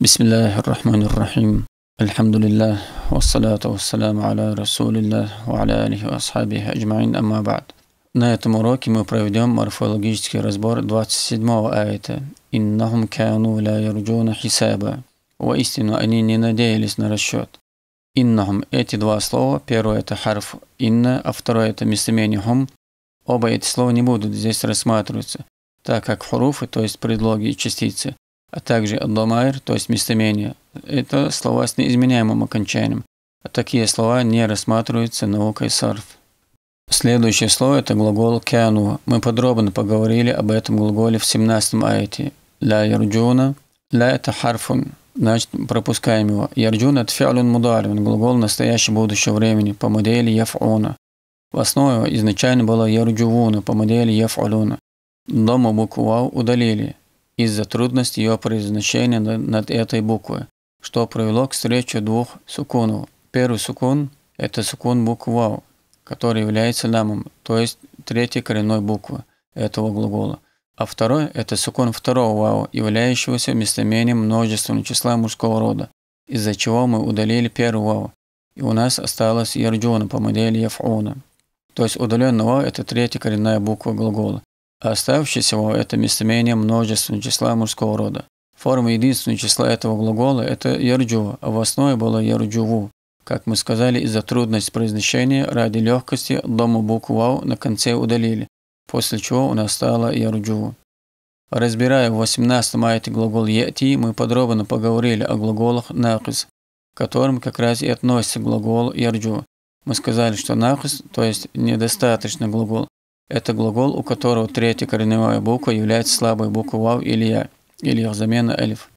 بسم الله الرحمن الرحيم الحمد لله والصلاة والسلام على رسول الله وعلى آله وأصحابه أجمعين أما بعد На этом уроке мы проведем морфологический разбор 27 аята «Иннахум кану ля ярджуна хисаба» «Воистину они не надеялись на расчет». «Иннахум» – эти два слова, первое – это харф «инна», а второе – это местоимение «хум». Оба эти слова не будут здесь рассматриваться, так как хуруфы, то есть предлоги и частицы, а также «домайр», то есть местоимение. Это слова с неизменяемым окончанием. А такие слова не рассматриваются наукой сарф. Следующее слово – это глагол «кяну». Мы подробно поговорили об этом глаголе в 17 айте. аяте. «Ля ярджуна», «ля» – это харфун, значит пропускаем его. Ярджун – это фиалюн мударин, глагол настоящего будущего времени по модели яфуна. В основе изначально было ярджувуна по модели яфулуна. Дома букву «вау» удалили из-за трудности ее произношения над этой буквой, что привело к встрече двух сукунов. Первый сукун – это сукун буквы «вау», который является ламом, то есть третьей коренной буквы этого глагола. А второй – это сукун второго «вау», являющегося местоимением множественного числа мужского рода, из-за чего мы удалили первый «вау», и у нас осталось «ярджуна» по модели «яфуна». То есть удаленного – это третья коренная буква глагола оставшееся это местоимение множественного числа мужского рода. Форма единственного числа этого глагола – это ярджува, а в основе было ярджуву. Как мы сказали, из-за трудности произношения ради легкости дому букву «вау» на конце удалили, после чего у нас стало ярджуву. Разбирая в 18 айте глагол «яти», мы подробно поговорили о глаголах «накис», к которым как раз и относится глагол «ярджу». Мы сказали, что «накис», то есть «недостаточно» глагол, это глагол, у которого третья корневая буква является слабой буквой «вав» или «я», или их замена «эльф».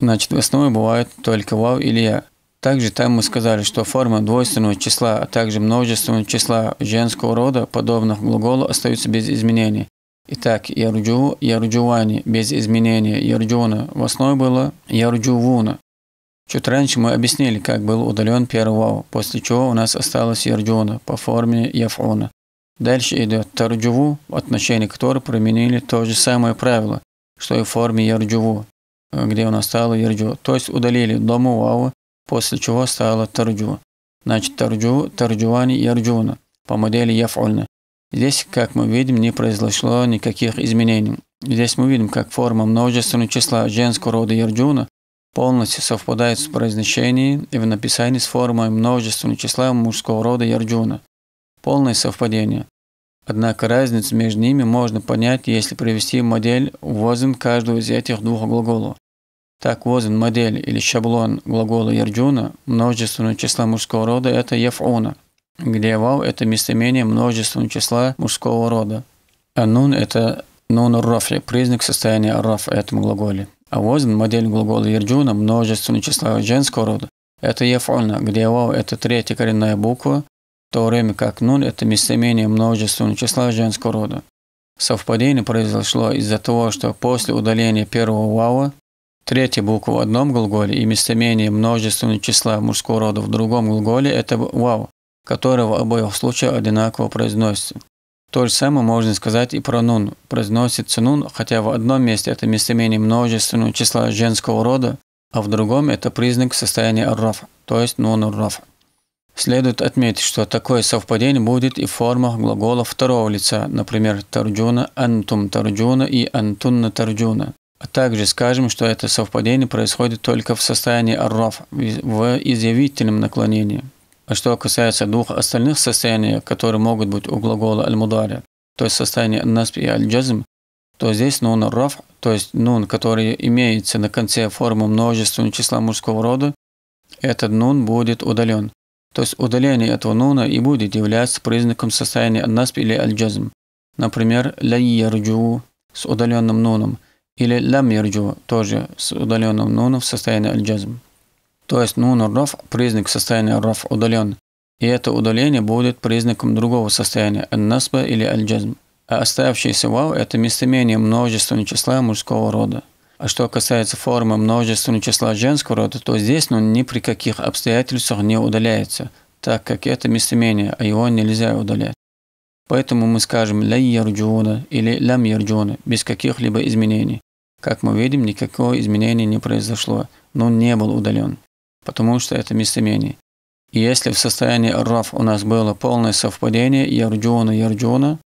Значит, в основе бывает только «вав» или «я». Также там мы сказали, что форма двойственного числа, а также множественного числа женского рода, подобных глаголу, остаются без изменений. Итак, ярджу, ярджувани, без изменения, ярджуна. В основе было ярджувуна. Чуть раньше мы объяснили, как был удален первый вау, после чего у нас осталось ярджуна по форме яфуна. Дальше идет тарджуву, в отношении которых применили то же самое правило, что и в форме ярджуву, э, где у нас стало ярджу, то есть удалили дому вау, после чего стало тарджу. Значит, тарджу, тарджуани, ярджуна, по модели яфульна. Здесь, как мы видим, не произошло никаких изменений. Здесь мы видим, как форма множественного числа женского рода ярджуна полностью совпадает с произношением и в написании с формой множественного числа мужского рода ярджуна полное совпадение. Однако разницу между ними можно понять, если привести модель возен каждого из этих двух глаголов. Так возен модель или шаблон глагола ярджуна множественного числа мужского рода – это ефуна, где вау – это местоимение множественного числа мужского рода. А нун – это нун рафи, признак состояния раф этому глаголе. А возен модель глагола ярджуна множественного числа женского рода – это ефуна, где вау – это третья коренная буква то время как нун – это местоимение множественного числа женского рода. Совпадение произошло из-за того, что после удаления первого вава третья буква в одном глаголе и местоимение множественного числа мужского рода в другом глаголе – это вау, которое в обоих случаях одинаково произносится. То же самое можно сказать и про нун. Произносится нун, хотя в одном месте это местоимение множественного числа женского рода, а в другом это признак состояния арраф, то есть нун арраф. Следует отметить, что такое совпадение будет и в формах глаголов второго лица, например, «тарджуна», «антум тарджуна» и «антунна тарджуна». А также скажем, что это совпадение происходит только в состоянии арраф, в изъявительном наклонении. А что касается двух остальных состояний, которые могут быть у глагола аль-мудари, то есть состояние насп и аль-джазм, то здесь нун раф, то есть нун, который имеется на конце формы множественного числа мужского рода, этот нун будет удален. То есть удаление этого нуна и будет являться признаком состояния насп или аль-джазм. Например, ля с удаленным нуном или лям тоже с удаленным нуном в состоянии аль-джазм. То есть нун раф – признак состояния раф удален. И это удаление будет признаком другого состояния – насба или аль-джазм. А оставшийся вау – это местоимение множественного числа мужского рода. А что касается формы множественного ну, числа женского рода, то здесь он ну, ни при каких обстоятельствах не удаляется, так как это местоимение, а его нельзя удалять. Поэтому мы скажем «ля ярджуна» или «лям ярджуна» без каких-либо изменений. Как мы видим, никакого изменения не произошло, но он не был удален, потому что это местоимение. И если в состоянии раф у нас было полное совпадение ярджуна-ярджуна,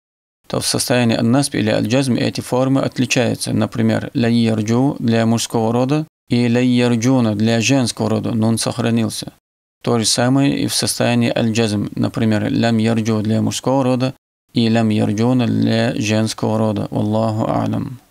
то в состоянии аннасб или аль эти формы отличаются. Например, ляйярджу для мужского рода и ляйярджуна для женского рода, но он сохранился. То же самое и в состоянии аль-джазм, например, лям ярджу для мужского рода и лям ярджуна для женского рода. Аллаху алям.